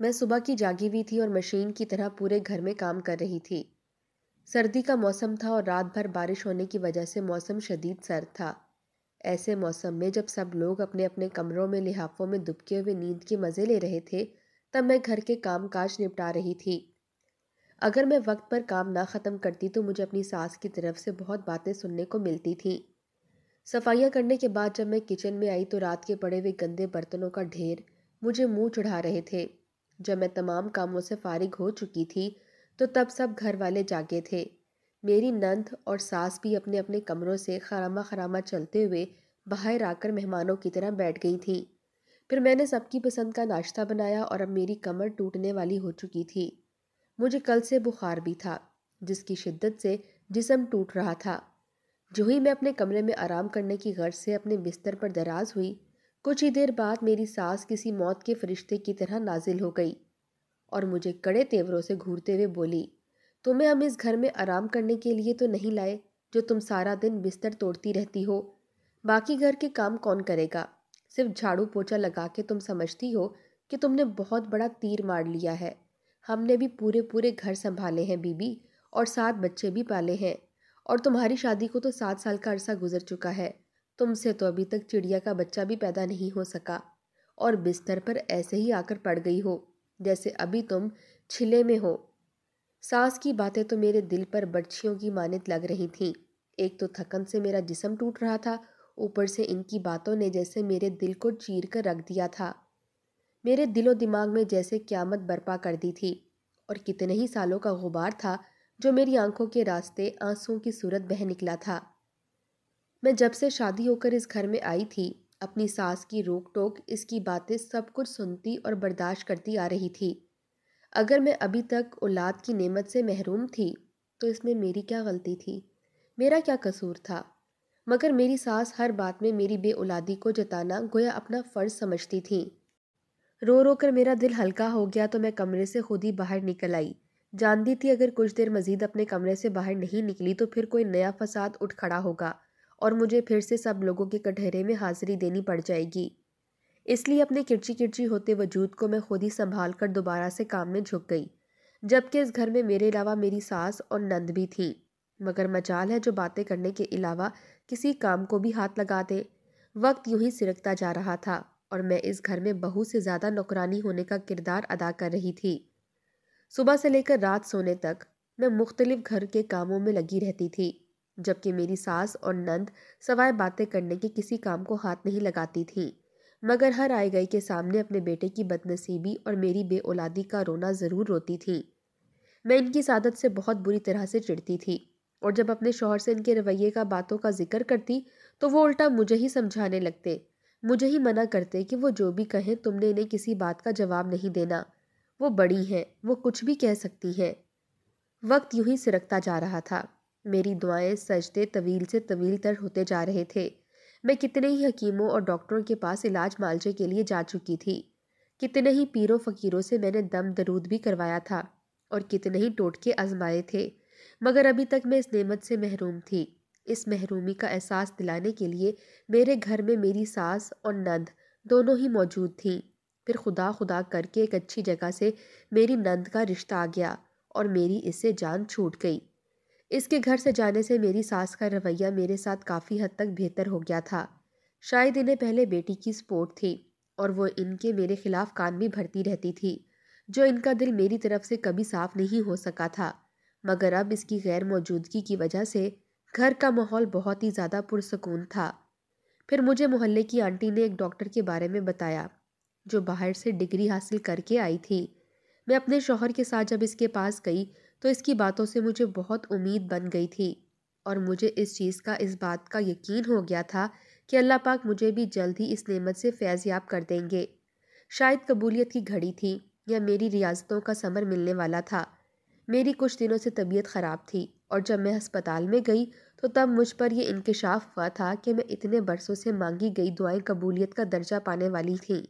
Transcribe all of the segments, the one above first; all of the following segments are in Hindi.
मैं सुबह की जागी हुई थी और मशीन की तरह पूरे घर में काम कर रही थी सर्दी का मौसम था और रात भर बारिश होने की वजह से मौसम शदीद सर्द था ऐसे मौसम में जब सब लोग अपने अपने कमरों में लिहाफों में दुबके हुए नींद के मज़े ले रहे थे तब मैं घर के काम काज निपटा रही थी अगर मैं वक्त पर काम ना ख़त्म करती तो मुझे अपनी सास की तरफ से बहुत बातें सुनने को मिलती थीं सफाइयाँ करने के बाद जब मैं किचन में आई तो रात के पड़े हुए गंदे बर्तनों का ढेर मुझे मुँह चढ़ा रहे थे जब मैं तमाम कामों से फारिग हो चुकी थी तो तब सब घर वाले जागे थे मेरी नंद और सास भी अपने अपने कमरों से खरामा खरामा चलते हुए बाहर आकर मेहमानों की तरह बैठ गई थी फिर मैंने सबकी पसंद का नाश्ता बनाया और अब मेरी कमर टूटने वाली हो चुकी थी मुझे कल से बुखार भी था जिसकी शिद्दत से जिसम टूट रहा था जो ही मैं अपने कमरे में आराम करने की गर्ज से अपने बिस्तर पर दराज हुई कुछ ही देर बाद मेरी सास किसी मौत के फरिश्ते की तरह नाजिल हो गई और मुझे कड़े तेवरों से घूरते हुए बोली तुम्हें हम इस घर में आराम करने के लिए तो नहीं लाए जो तुम सारा दिन बिस्तर तोड़ती रहती हो बाकी घर के काम कौन करेगा सिर्फ झाड़ू पोछा लगा के तुम समझती हो कि तुमने बहुत बड़ा तीर मार लिया है हमने भी पूरे पूरे घर संभाले हैं बीबी और सात बच्चे भी पाले हैं और तुम्हारी शादी को तो सात साल का अरसा गुजर चुका है तुमसे तो अभी तक चिड़िया का बच्चा भी पैदा नहीं हो सका और बिस्तर पर ऐसे ही आकर पड़ गई हो जैसे अभी तुम छिले में हो सास की बातें तो मेरे दिल पर बच्चियों की मानित लग रही थीं एक तो थकन से मेरा जिसम टूट रहा था ऊपर से इनकी बातों ने जैसे मेरे दिल को चीर कर रख दिया था मेरे दिलो दिमाग में जैसे क्यामत बर्पा कर दी थी और कितने ही सालों का गुबार था जो मेरी आंखों के रास्ते आंसुओं की सूरत बह निकला था मैं जब से शादी होकर इस घर में आई थी अपनी सास की रोक टोक इसकी बातें सब कुछ सुनती और बर्दाश्त करती आ रही थी अगर मैं अभी तक औलाद की नेमत से महरूम थी तो इसमें मेरी क्या गलती थी मेरा क्या कसूर था मगर मेरी सास हर बात में मेरी बे औलादी को जताना गोया अपना फ़र्ज समझती थी रो रो कर मेरा दिल हल्का हो गया तो मैं कमरे से खुद ही बाहर निकल आई जानती थी अगर कुछ देर मज़ीद अपने कमरे से बाहर नहीं निकली तो फिर कोई नया फसाद उठ खड़ा होगा और मुझे फिर से सब लोगों के कटहरे में हाजिरी देनी पड़ जाएगी इसलिए अपने किरची किरची होते वजूद को मैं खुद ही संभाल कर दोबारा से काम में झुक गई जबकि इस घर में मेरे अलावा मेरी सास और नंद भी थी मगर मचाल है जो बातें करने के अलावा किसी काम को भी हाथ लगा दे वक्त यूं ही सिरकता जा रहा था और मैं इस घर में बहू से ज़्यादा नौकरानी होने का किरदार अदा कर रही थी सुबह से लेकर रात सोने तक मैं मुख्तलिफ घर के कामों में लगी रहती थी जबकि मेरी सास और नंद सवाए बातें करने के किसी काम को हाथ नहीं लगाती थीं मगर हर आए गए के सामने अपने बेटे की बदनसीबी और मेरी बे का रोना ज़रूर रोती थीं मैं इनकी सादत से बहुत बुरी तरह से चिढ़ती थी और जब अपने शोहर से इनके रवैये का बातों का जिक्र करती तो वो उल्टा मुझे ही समझाने लगते मुझे ही मना करते कि वो जो भी कहें तुमने इन्हें किसी बात का जवाब नहीं देना वो बड़ी हैं वो कुछ भी कह सकती हैं वक्त यूं ही सिरकता जा रहा था मेरी दुआएं सजते तवील से तवील तर होते जा रहे थे मैं कितने ही हकीमों और डॉक्टरों के पास इलाज मालजे के लिए जा चुकी थी कितने ही पीरों फ़कीरों से मैंने दम दरूद भी करवाया था और कितने ही टोटके आजमाए थे मगर अभी तक मैं इस नेमत से महरूम थी इस महरूमी का एहसास दिलाने के लिए मेरे घर में मेरी सास और नंद दोनों ही मौजूद थी फिर खुदा खुदा करके एक अच्छी जगह से मेरी नंद का रिश्ता आ गया और मेरी इससे जान छूट गई इसके घर से जाने से मेरी सास का रवैया मेरे साथ काफ़ी हद तक बेहतर हो गया था शायद इन्हें पहले बेटी की सपोर्ट थी और वो इनके मेरे खिलाफ कान भी भरती रहती थी जो इनका दिल मेरी तरफ से कभी साफ नहीं हो सका था मगर अब इसकी गैर मौजूदगी की वजह से घर का माहौल बहुत ही ज़्यादा पुरसकून था फिर मुझे मोहल्ले की आंटी ने एक डॉक्टर के बारे में बताया जो बाहर से डिग्री हासिल करके आई थी मैं अपने शोहर के साथ जब इसके पास गई तो इसकी बातों से मुझे बहुत उम्मीद बन गई थी और मुझे इस चीज़ का इस बात का यकीन हो गया था कि अल्लाह पाक मुझे भी जल्द ही इस नेमत से फैज़याब कर देंगे शायद कबूलियत की घड़ी थी या मेरी रियाजतों का समर मिलने वाला था मेरी कुछ दिनों से तबीयत ख़राब थी और जब मैं अस्पताल में गई तो तब मुझ पर यह इंकशाफ हुआ था कि मैं इतने बरसों से मांगी गई दुआएं कबूलियत का दर्जा पाने वाली थी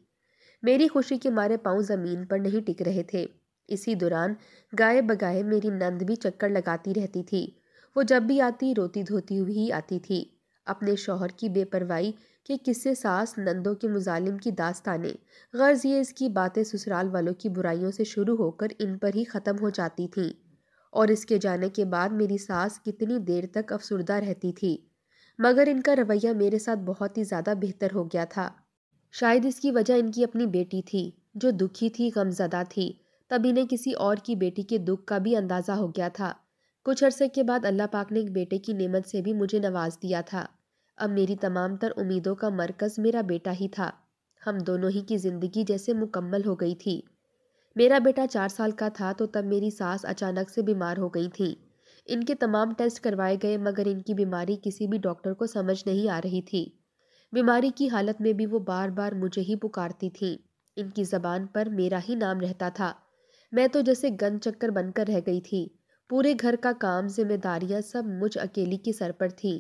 मेरी खुशी के मारे पाँव ज़मीन पर नहीं टिक रहे थे इसी दौरान गाय बगाए मेरी नंद भी चक्कर लगाती रहती थी वो जब भी आती रोती धोती हुई ही आती थी अपने शोहर की बेपरवाही के किस्से सास नंदों के मुजालिम की दास्तानें गर्ज ये इसकी बातें ससुराल वालों की बुराइयों से शुरू होकर इन पर ही ख़त्म हो जाती थीं और इसके जाने के बाद मेरी सास कितनी देर तक अफसरदा रहती थी मगर इनका रवैया मेरे साथ बहुत ही ज़्यादा बेहतर हो गया था शायद इसकी वजह इनकी अपनी बेटी थी जो दुखी थी गमजदा थी तब इन्हें किसी और की बेटी के दुख का भी अंदाज़ा हो गया था कुछ अरसे के बाद अल्लाह पाक ने एक बेटे की नेमत से भी मुझे नवाज दिया था अब मेरी तमाम तर उम्मीदों का मरकज़ मेरा बेटा ही था हम दोनों ही की ज़िंदगी जैसे मुकम्मल हो गई थी मेरा बेटा चार साल का था तो तब मेरी सास अचानक से बीमार हो गई थी इनके तमाम टेस्ट करवाए गए मगर इनकी बीमारी किसी भी डॉक्टर को समझ नहीं आ रही थी बीमारी की हालत में भी वो बार बार मुझे ही पुकारती थी इनकी ज़बान पर मेरा ही नाम रहता था मैं तो जैसे गन चक्कर बनकर रह गई थी पूरे घर का काम जिम्मेदारियां सब मुझ अकेली की सर पर थी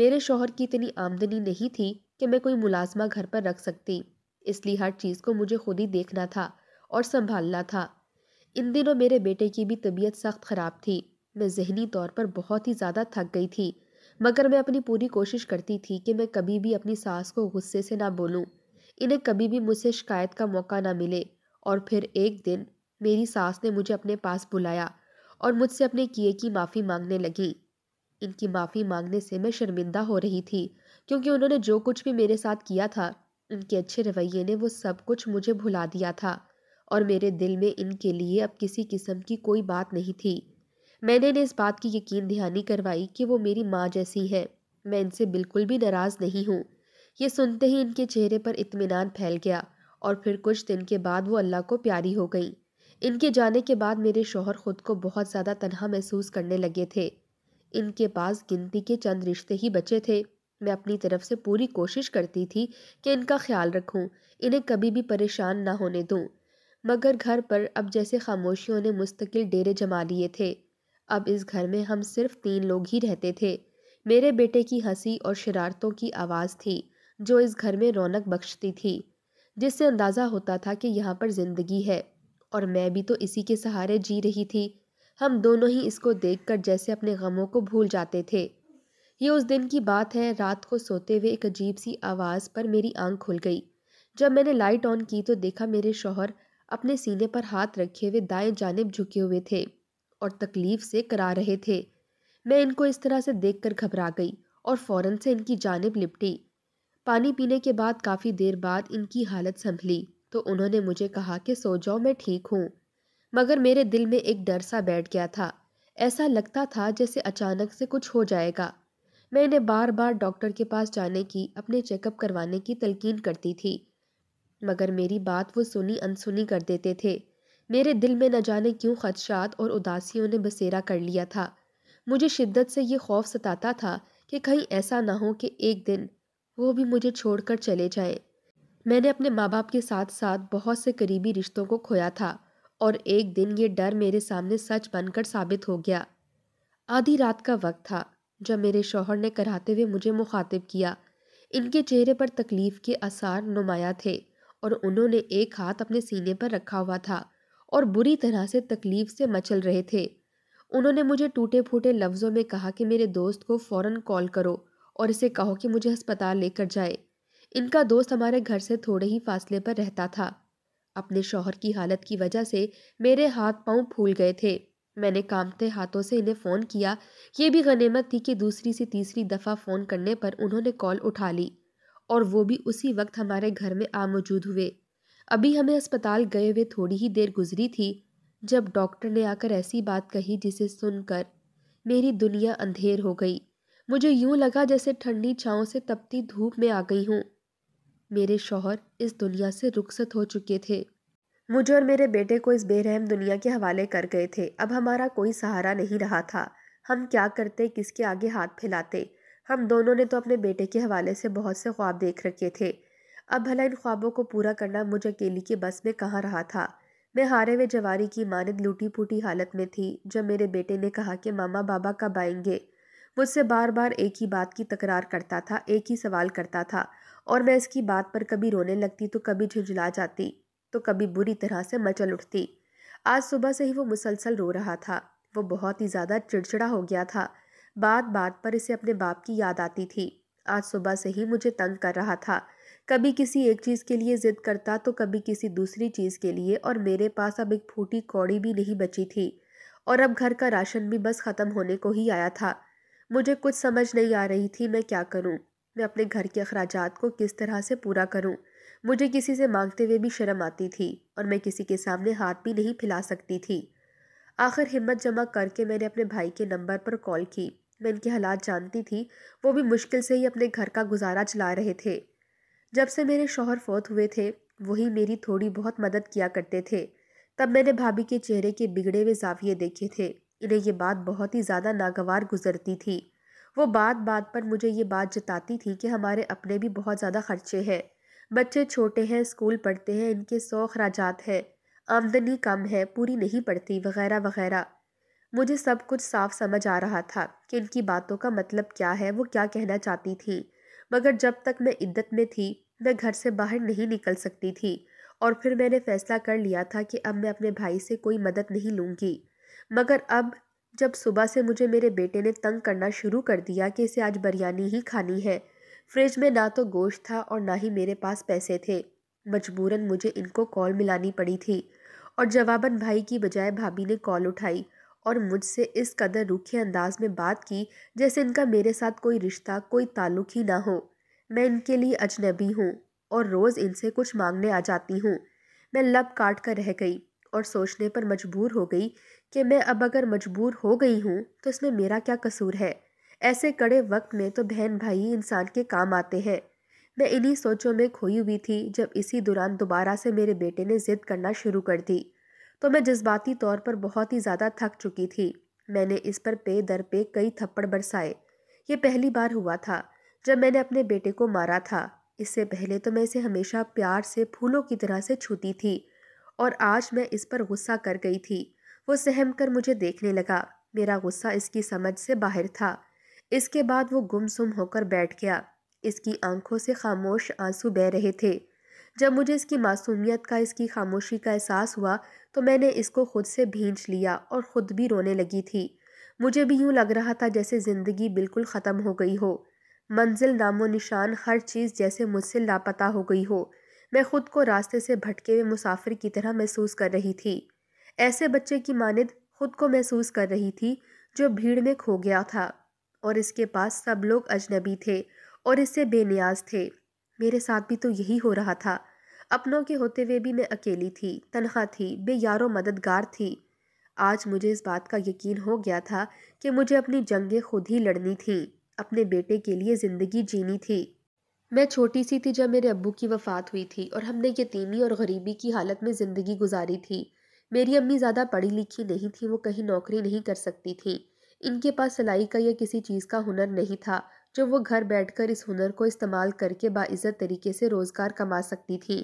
मेरे शोहर की इतनी आमदनी नहीं थी कि मैं कोई मुलाजमा घर पर रख सकती इसलिए हर चीज़ को मुझे खुद ही देखना था और संभालना था इन दिनों मेरे बेटे की भी तबीयत सख्त ख़राब थी मैं जहनी तौर पर बहुत ही ज़्यादा थक गई थी मगर मैं अपनी पूरी कोशिश करती थी कि मैं कभी भी अपनी सास को गुस्से से ना बोलूं। इन्हें कभी भी मुझसे शिकायत का मौका ना मिले और फिर एक दिन मेरी सास ने मुझे अपने पास बुलाया और मुझसे अपने किए की माफ़ी मांगने लगी इनकी माफ़ी मांगने से मैं शर्मिंदा हो रही थी क्योंकि उन्होंने जो कुछ भी मेरे साथ किया था उनके अच्छे रवैये ने वो सब कुछ मुझे भुला दिया था और मेरे दिल में इनके लिए अब किसी किस्म की कोई बात नहीं थी मैंने इन्हें इस बात की यकीन दहानी करवाई कि वो मेरी माँ जैसी हैं मैं इनसे बिल्कुल भी नाराज़ नहीं हूँ ये सुनते ही इनके चेहरे पर इतमान फैल गया और फिर कुछ दिन के बाद वो अल्लाह को प्यारी हो गई इनके जाने के बाद मेरे शोहर खुद को बहुत ज़्यादा तनहा महसूस करने लगे थे इनके पास गिनती के चंद रिश्ते ही बचे थे मैं अपनी तरफ से पूरी कोशिश करती थी कि इनका ख्याल रखूं, इन्हें कभी भी परेशान ना होने दूं। मगर घर पर अब जैसे खामोशियों ने मुस्तकिल डेरे जमा लिए थे अब इस घर में हम सिर्फ तीन लोग ही रहते थे मेरे बेटे की हंसी और शरारतों की आवाज़ थी जो इस घर में रौनक बख्शती थी जिससे अंदाज़ा होता था कि यहाँ पर ज़िंदगी है और मैं भी तो इसी के सहारे जी रही थी हम दोनों ही इसको देखकर जैसे अपने गमों को भूल जाते थे ये उस दिन की बात है रात को सोते हुए एक अजीब सी आवाज़ पर मेरी आंख खुल गई जब मैंने लाइट ऑन की तो देखा मेरे शोहर अपने सीने पर हाथ रखे हुए दाएं जानब झुके हुए थे और तकलीफ़ से करा रहे थे मैं इनको इस तरह से देखकर घबरा गई और फ़ौरन से इनकी जानब लिपटी पानी पीने के बाद काफ़ी देर बाद इनकी हालत संभली तो उन्होंने मुझे कहा कि सो जाओ मैं ठीक हूँ मगर मेरे दिल में एक डर सा बैठ गया था ऐसा लगता था जैसे अचानक से कुछ हो जाएगा मैं इन्हें बार बार डॉक्टर के पास जाने की अपने चेकअप करवाने की तलकीन करती थी मगर मेरी बात वो सुनी अनसुनी कर देते थे मेरे दिल में न जाने क्यों खदशात और उदासियों ने बसेरा कर लिया था मुझे शिद्दत से ये खौफ सताता था कि कहीं ऐसा ना हो कि एक दिन वो भी मुझे छोड़कर चले जाएं मैंने अपने माँ बाप के साथ साथ बहुत से करीबी रिश्तों को खोया था और एक दिन ये डर मेरे सामने सच बनकर साबित हो गया आधी रात का वक्त था जब मेरे शोहर ने कराते हुए मुझे मुखातिब किया इनके चेहरे पर तकलीफ़ के आसार नुमाया थे और उन्होंने एक हाथ अपने सीने पर रखा हुआ था और बुरी तरह से तकलीफ़ से मचल रहे थे उन्होंने मुझे टूटे फूटे लफ्ज़ों में कहा कि मेरे दोस्त को फ़ौर कॉल करो और इसे कहो कि मुझे अस्पताल लेकर जाए इनका दोस्त हमारे घर से थोड़े ही फासले पर रहता था अपने शौहर की हालत की वजह से मेरे हाथ पांव फूल गए थे मैंने कामते हाथों से इन्हें फ़ोन किया ये भी गनीमत थी कि दूसरी से तीसरी दफ़ा फ़ोन करने पर उन्होंने कॉल उठा ली और वो भी उसी वक्त हमारे घर में आ मौजूद हुए अभी हमें अस्पताल गए हुए थोड़ी ही देर गुजरी थी जब डॉक्टर ने आकर ऐसी बात कही जिसे सुनकर मेरी दुनिया अंधेर हो गई मुझे यूं लगा जैसे ठंडी छाँव से तपती धूप में आ गई हूँ मेरे शौहर इस दुनिया से रुखसत हो चुके थे मुझे और मेरे बेटे को इस बेरहम दुनिया के हवाले कर गए थे अब हमारा कोई सहारा नहीं रहा था हम क्या करते किसके आगे हाथ फैलाते हम दोनों ने तो अपने बेटे के हवाले से बहुत से ख्वाब देख रखे थे अब भला इन ख्वाबों को पूरा करना मुझे अकेली की बस में कहाँ रहा था मैं हारे हुए जवारी की मानद लूटी फूटी हालत में थी जब मेरे बेटे ने कहा कि मामा बाबा कब आएंगे मुझसे बार बार एक ही बात की तकरार करता था एक ही सवाल करता था और मैं इसकी बात पर कभी रोने लगती तो कभी झुंझुला जाती तो कभी बुरी तरह से मचल उठती आज सुबह से ही वो मुसलसल रो रहा था वो बहुत ही ज़्यादा चिड़चिड़ा हो गया था बात बात पर इसे अपने बाप की याद आती थी आज सुबह से ही मुझे तंग कर रहा था कभी किसी एक चीज़ के लिए ज़िद करता तो कभी किसी दूसरी चीज़ के लिए और मेरे पास अब एक फूटी कौड़ी भी नहीं बची थी और अब घर का राशन भी बस ख़त्म होने को ही आया था मुझे कुछ समझ नहीं आ रही थी मैं क्या करूँ मैं अपने घर के अखराज को किस तरह से पूरा करूँ मुझे किसी से मांगते हुए भी शर्म आती थी और मैं किसी के सामने हाथ भी नहीं फैला सकती थी आखिर हिम्मत जमा करके मैंने अपने भाई के नंबर पर कॉल की मैं इनके हालात जानती थी वो भी मुश्किल से ही अपने घर का गुजारा चला रहे थे जब से मेरे शोहर फौत हुए थे वही मेरी थोड़ी बहुत मदद किया करते थे तब मैंने भाभी के चेहरे के बिगड़े हुए जाविये देखे थे इन्हें ये बात बहुत ही ज़्यादा नागवार गुजरती थी वो बात बात पर मुझे ये बात जताती थी कि हमारे अपने भी बहुत ज़्यादा खर्चे हैं बच्चे छोटे हैं स्कूल पढ़ते हैं इनके सौ अखराज हैं आमदनी कम है पूरी नहीं पड़ती वगैरह वगैरह मुझे सब कुछ साफ समझ आ रहा था कि इनकी बातों का मतलब क्या है वो क्या कहना चाहती थी मगर जब तक मैं इद्दत में थी मैं घर से बाहर नहीं निकल सकती थी और फिर मैंने फैसला कर लिया था कि अब मैं अपने भाई से कोई मदद नहीं लूँगी मगर अब जब सुबह से मुझे मेरे बेटे ने तंग करना शुरू कर दिया कि इसे आज बिरयानी ही खानी है फ्रिज में ना तो गोश्त था और ना ही मेरे पास पैसे थे मजबूरन मुझे इनको कॉल मिलानी पड़ी थी और जवाबन भाई की बजाय भाभी ने कॉल उठाई और मुझसे इस कदर रूखे अंदाज में बात की जैसे इनका मेरे साथ कोई रिश्ता कोई ताल्लुक ही ना हो मैं इनके लिए अजनबी हूँ और रोज़ इनसे कुछ मांगने आ जाती हूँ मैं लब काट कर रह गई और सोचने पर मजबूर हो गई कि मैं अब अगर मजबूर हो गई हूँ तो इसमें मेरा क्या कसूर है ऐसे कड़े वक्त में तो बहन भाई इंसान के काम आते हैं मैं इन्हीं सोचों में खोई हुई थी जब इसी दौरान दोबारा से मेरे बेटे ने ज़िद करना शुरू कर दी तो मैं जज्बाती तौर पर बहुत ही ज़्यादा थक चुकी थी मैंने इस पर पे दर पे कई थप्पड़ बरसाए ये पहली बार हुआ था जब मैंने अपने बेटे को मारा था इससे पहले तो मैं इसे हमेशा प्यार से फूलों की तरह से छूती थी और आज मैं इस पर गुस्सा कर गई थी वो सहम कर मुझे देखने लगा मेरा गुस्सा इसकी समझ से बाहर था इसके बाद वो गुमसुम होकर बैठ गया इसकी आंखों से खामोश आंसू बह रहे थे जब मुझे इसकी मासूमियत का इसकी खामोशी का एहसास हुआ तो मैंने इसको खुद से भींच लिया और ख़ुद भी रोने लगी थी मुझे भी यूँ लग रहा था जैसे ज़िंदगी बिल्कुल ख़त्म हो गई हो मंजिल नामो निशान हर चीज़ जैसे मुझसे लापता हो गई हो मैं खुद को रास्ते से भटके हुए मुसाफिर की तरह महसूस कर रही थी ऐसे बच्चे की मानद खुद को महसूस कर रही थी जो भीड़ में खो गया था और इसके पास सब लोग अजनबी थे और इससे बेनियाज थे मेरे साथ भी तो यही हो रहा था अपनों के होते हुए भी मैं अकेली थी तनख्वाह थी बेयारों मददगार थी आज मुझे इस बात का यकीन हो गया था कि मुझे अपनी जंगें खुद ही लड़नी थी अपने बेटे के लिए ज़िंदगी जीनी थी मैं छोटी सी थी जब मेरे अब्बू की वफ़ात हुई थी और हमने यतीमी और गरीबी की हालत में ज़िंदगी गुजारी थी मेरी अम्मी ज़्यादा पढ़ी लिखी नहीं थी वो कहीं नौकरी नहीं कर सकती थी इनके पास सिलाई का या किसी चीज़ का हुनर नहीं था जो वो घर बैठकर इस हुनर को इस्तेमाल करके बाइज़्ज़त तरीके से रोज़गार कमा सकती थी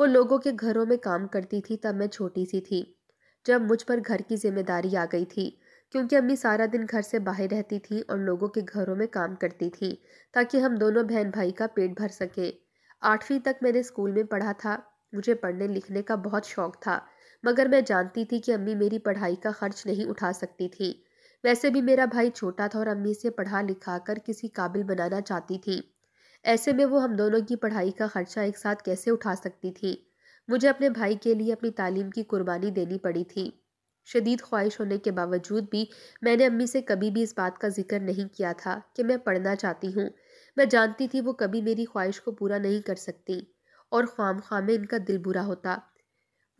वो लोगों के घरों में काम करती थी तब मैं छोटी सी थी जब मुझ पर घर की जिम्मेदारी आ गई थी क्योंकि अम्मी सारा दिन घर से बाहर रहती थी और लोगों के घरों में काम करती थी ताकि हम दोनों बहन भाई का पेट भर सकें आठवीं तक मैंने स्कूल में पढ़ा था मुझे पढ़ने लिखने का बहुत शौक था मगर मैं जानती थी कि अम्मी मेरी पढ़ाई का खर्च नहीं उठा सकती थी वैसे भी मेरा भाई छोटा था और अम्मी से पढ़ा लिखा कर किसी काबिल बनाना चाहती थी ऐसे में वो हम दोनों की पढ़ाई का खर्चा एक साथ कैसे उठा सकती थी मुझे अपने भाई के लिए अपनी तालीम की कुर्बानी देनी पड़ी थी शदीद ख्वाहिश होने के बावजूद भी मैंने अम्मी से कभी भी इस बात का जिक्र नहीं किया था कि मैं पढ़ना चाहती हूँ मैं जानती थी वो कभी मेरी ख्वाहिश को पूरा नहीं कर सकती और ख्वाम में इनका दिल बुरा होता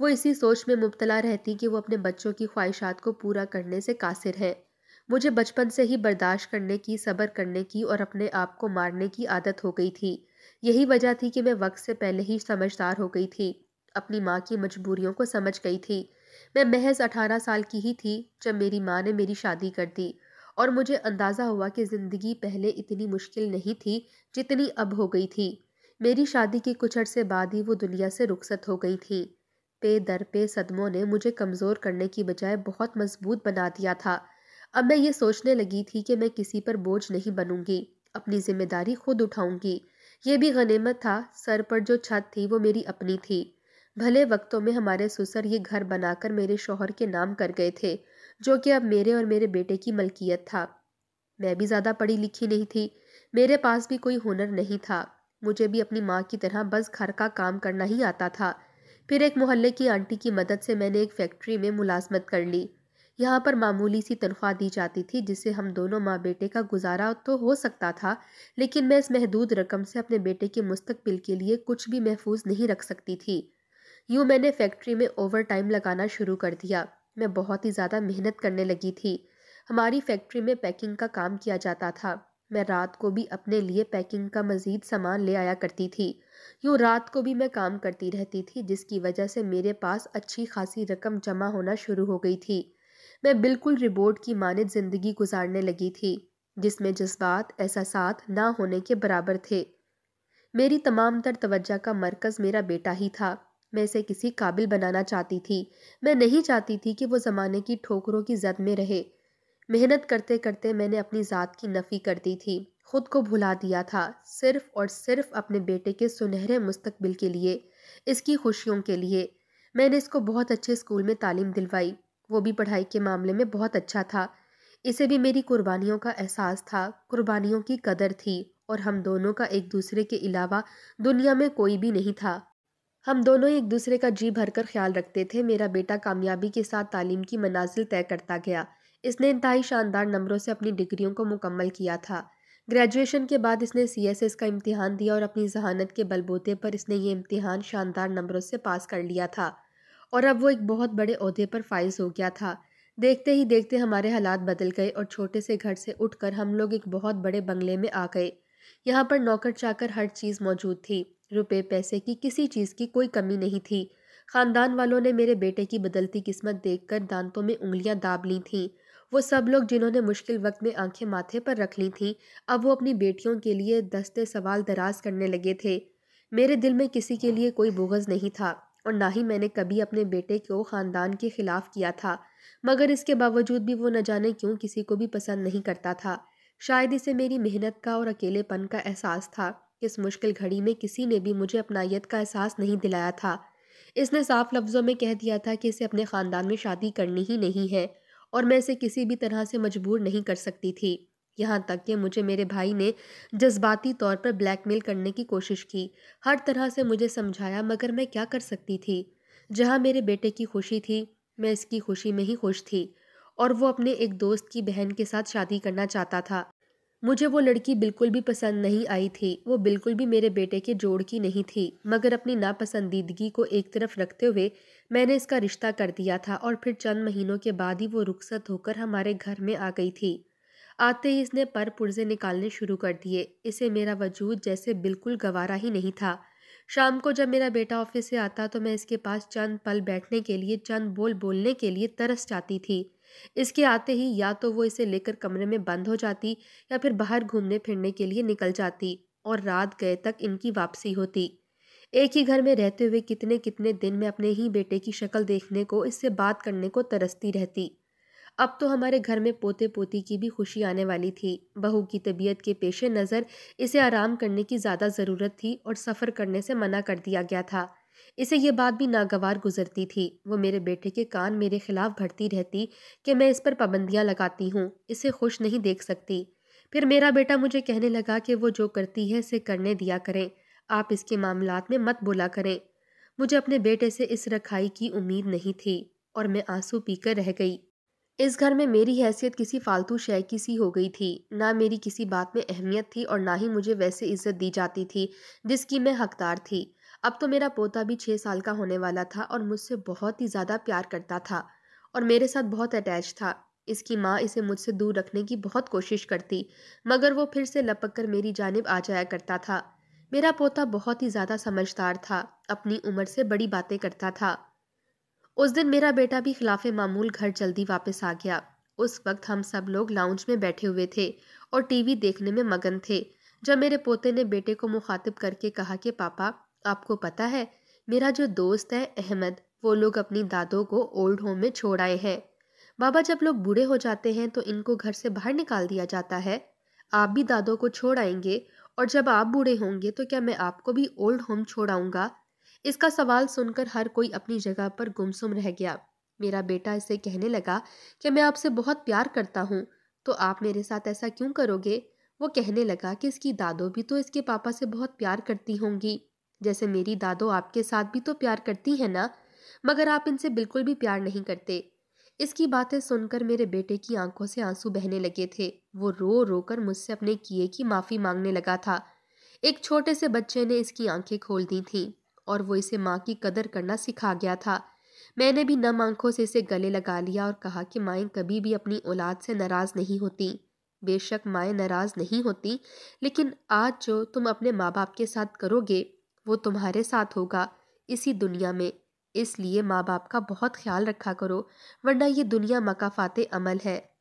वो इसी सोच में मुबतला रहती कि वो अपने बच्चों की ख्वाहिशात को पूरा करने से कासिर है मुझे बचपन से ही बर्दाश्त करने की सब्र करने की और अपने आप को मारने की आदत हो गई थी यही वजह थी कि मैं वक्त से पहले ही समझदार हो गई थी अपनी माँ की मजबूरियों को समझ गई थी मैं महज अठारह साल की ही थी जब मेरी माँ ने मेरी शादी कर दी और मुझे अंदाज़ा हुआ कि ज़िंदगी पहले इतनी मुश्किल नहीं थी जितनी अब हो गई थी मेरी शादी के कुछ अर्से बाद ही वो दुनिया से रुखसत हो गई थी पे दर पे सदमों ने मुझे कमज़ोर करने की बजाय बहुत मजबूत बना दिया था अब मैं ये सोचने लगी थी कि मैं किसी पर बोझ नहीं बनूंगी अपनी जिम्मेदारी खुद उठाऊंगी ये भी गनीमत था सर पर जो छत थी वो मेरी अपनी थी भले वक्तों में हमारे ससुर ये घर बनाकर मेरे शोहर के नाम कर गए थे जो कि अब मेरे और मेरे बेटे की मलकियत था मैं भी ज़्यादा पढ़ी लिखी नहीं थी मेरे पास भी कोई हुनर नहीं था मुझे भी अपनी माँ की तरह बस घर का काम करना ही आता था फिर एक मोहल्ले की आंटी की मदद से मैंने एक फैक्ट्री में मुलाजमत कर ली यहाँ पर मामूली सी तनख्वाह दी जाती थी जिससे हम दोनों माँ बेटे का गुजारा तो हो सकता था लेकिन मैं इस महदूद रकम से अपने बेटे के मुस्तबिल के लिए कुछ भी महफूज नहीं रख सकती थी यूँ मैंने फैक्ट्री में ओवर टाइम लगाना शुरू कर दिया मैं बहुत ही ज़्यादा मेहनत करने लगी थी हमारी फैक्ट्री में पैकिंग का काम किया जाता था मैं रात को भी अपने लिए पैकिंग का मज़ीद सामान ले आया करती थी यूँ रात को भी मैं काम करती रहती थी जिसकी वजह से मेरे पास अच्छी खासी रकम जमा होना शुरू हो गई थी मैं बिल्कुल रिबोट की मानद ज़िंदगी गुजारने लगी थी जिसमें जज्बात ऐसा साथ ना होने के बराबर थे मेरी तमाम तर तवज्जा का मरकज़ मेरा बेटा ही था मैं इसे किसी काबिल बनाना चाहती थी मैं नहीं चाहती थी कि वो ज़माने की ठोकरों की जद में रहे मेहनत करते करते मैंने अपनी ज़ात की नफ़ी कर दी थी खुद को भुला दिया था सिर्फ और सिर्फ अपने बेटे के सुनहरे मुस्तकबिल के लिए इसकी खुशियों के लिए मैंने इसको बहुत अच्छे स्कूल में तालीम दिलवाई वो भी पढ़ाई के मामले में बहुत अच्छा था इसे भी मेरी कुर्बानियों का एहसास था कुर्बानियों की कदर थी और हम दोनों का एक दूसरे के अलावा दुनिया में कोई भी नहीं था हम दोनों एक दूसरे का जी भरकर ख्याल रखते थे मेरा बेटा कामयाबी के साथ तालीम की मनाजिल तय करता गया इसने इंतहाई शानदार नंबरों से अपनी डिग्रियों को मुकम्मल किया था ग्रेजुएशन के बाद इसने सी एस एस का इम्तहान दिया और अपनी जहानत के बलबूते पर इसने ये इम्तहान शानदार नंबरों से पास कर लिया था और अब वो एक बहुत बड़े अहदे पर फाइज हो गया था देखते ही देखते हमारे हालात बदल गए और छोटे से घर से उठकर हम लोग एक बहुत बड़े बंगले में आ गए यहाँ पर नौकर चाकर हर चीज़ मौजूद थी रुपये पैसे की किसी चीज़ की कोई कमी नहीं थी ख़ानदान वालों ने मेरे बेटे की बदलती किस्मत देखकर दांतों में उंगलियां दाब ली थीं वो सब लोग जिन्होंने मुश्किल वक्त में आंखें माथे पर रख ली थीं अब वो अपनी बेटियों के लिए दस्ते सवाल दराज करने लगे थे मेरे दिल में किसी के लिए कोई बोगज़ नहीं था और ना ही मैंने कभी अपने बेटे को ख़ानदान के ख़िलाफ़ किया था मगर इसके बावजूद भी वो न जाने क्यों किसी को भी पसंद नहीं करता था शायद इसे मेरी मेहनत का और अकेलेपन का एहसास था इस मुश्किल घड़ी में किसी ने भी मुझे अपनायत का एहसास नहीं दिलाया था इसने साफ लफ्ज़ों में कह दिया था कि इसे अपने ख़ानदान में शादी करनी ही नहीं है और मैं इसे किसी भी तरह से मजबूर नहीं कर सकती थी यहाँ तक कि मुझे मेरे भाई ने जज्बाती तौर पर ब्लैकमेल करने की कोशिश की हर तरह से मुझे समझाया मगर मैं क्या कर सकती थी जहाँ मेरे बेटे की खुशी थी मैं इसकी खुशी में ही खुश थी और वो अपने एक दोस्त की बहन के साथ शादी करना चाहता था मुझे वो लड़की बिल्कुल भी पसंद नहीं आई थी वो बिल्कुल भी मेरे बेटे के जोड़ की नहीं थी मगर अपनी नापसंदीदगी को एक तरफ रखते हुए मैंने इसका रिश्ता कर दिया था और फिर चंद महीनों के बाद ही वो रुखसत होकर हमारे घर में आ गई थी आते ही इसने पर पुर्जे निकालने शुरू कर दिए इसे मेरा वजूद जैसे बिल्कुल गवारा ही नहीं था शाम को जब मेरा बेटा ऑफिस से आता तो मैं इसके पास चंद पल बैठने के लिए चंद बोल बोलने के लिए तरस जाती थी इसके आते ही या तो वो इसे लेकर कमरे में बंद हो जाती या फिर बाहर घूमने फिरने के लिए निकल जाती और रात गए तक इनकी वापसी होती एक ही घर में रहते हुए कितने कितने दिन में अपने ही बेटे की शक्ल देखने को इससे बात करने को तरसती रहती अब तो हमारे घर में पोते पोती की भी खुशी आने वाली थी बहू की तबीयत के पेशे नज़र इसे आराम करने की ज़्यादा ज़रूरत थी और सफ़र करने से मना कर दिया गया था इसे यह बात भी नागवार गुजरती थी वो मेरे बेटे के कान मेरे खिलाफ भरती रहती कि मैं इस पर पाबंदियाँ लगाती हूँ इसे खुश नहीं देख सकती फिर मेरा बेटा मुझे कहने लगा कि वो जो करती है इसे करने दिया करें आप इसके मामलात में मत बोला करें मुझे अपने बेटे से इस रखाई की उम्मीद नहीं थी और मैं आंसू पीकर रह गई इस घर में मेरी हैसियत किसी फालतू शय की सी हो गई थी ना मेरी किसी बात में अहमियत थी और ना ही मुझे वैसे इज्जत दी जाती थी जिसकी मैं हकदार थी अब तो मेरा पोता भी छः साल का होने वाला था और मुझसे बहुत ही ज़्यादा प्यार करता था और मेरे साथ बहुत अटैच था इसकी माँ इसे मुझसे दूर रखने की बहुत कोशिश करती मगर वो फिर से लपक कर मेरी जानब आ जाया करता था मेरा पोता बहुत ही ज़्यादा समझदार था अपनी उम्र से बड़ी बातें करता था उस दिन मेरा बेटा भी खिलाफ मामूल घर जल्दी वापस आ गया उस वक्त हम सब लोग लाउंज में बैठे हुए थे और टीवी देखने में मगन थे जब मेरे पोते ने बेटे को मुखातिब करके कहा कि पापा आपको पता है मेरा जो दोस्त है अहमद वो लोग अपनी दादों को ओल्ड होम में छोड़ आए हैं बाबा जब लोग बूढ़े हो जाते हैं तो इनको घर से बाहर निकाल दिया जाता है आप भी दादों को छोड़ आएंगे और जब आप बूढ़े होंगे तो क्या मैं आपको भी ओल्ड होम छोड़ाऊंगा इसका सवाल सुनकर हर कोई अपनी जगह पर गुमसुम रह गया मेरा बेटा इसे कहने लगा कि मैं आपसे बहुत प्यार करता हूँ तो आप मेरे साथ ऐसा क्यों करोगे वो कहने लगा कि इसकी दादो भी तो इसके पापा से बहुत प्यार करती होंगी जैसे मेरी दादो आपके साथ भी तो प्यार करती है ना मगर आप इनसे बिल्कुल भी प्यार नहीं करते इसकी बातें सुनकर मेरे बेटे की आंखों से आंसू बहने लगे थे वो रो रो कर मुझसे अपने किए की माफ़ी मांगने लगा था एक छोटे से बच्चे ने इसकी आंखें खोल दी थीं और वो इसे माँ की कदर करना सिखा गया था मैंने भी नम आंखों से इसे गले लगा लिया और कहा कि माएँ कभी भी अपनी औलाद से नाराज़ नहीं होती बेशक माएँ नाराज़ नहीं होती लेकिन आज जो तुम अपने माँ बाप के साथ करोगे वो तुम्हारे साथ होगा इसी दुनिया में इसलिए माँ बाप का बहुत ख्याल रखा करो वरना ये दुनिया मकाफात अमल है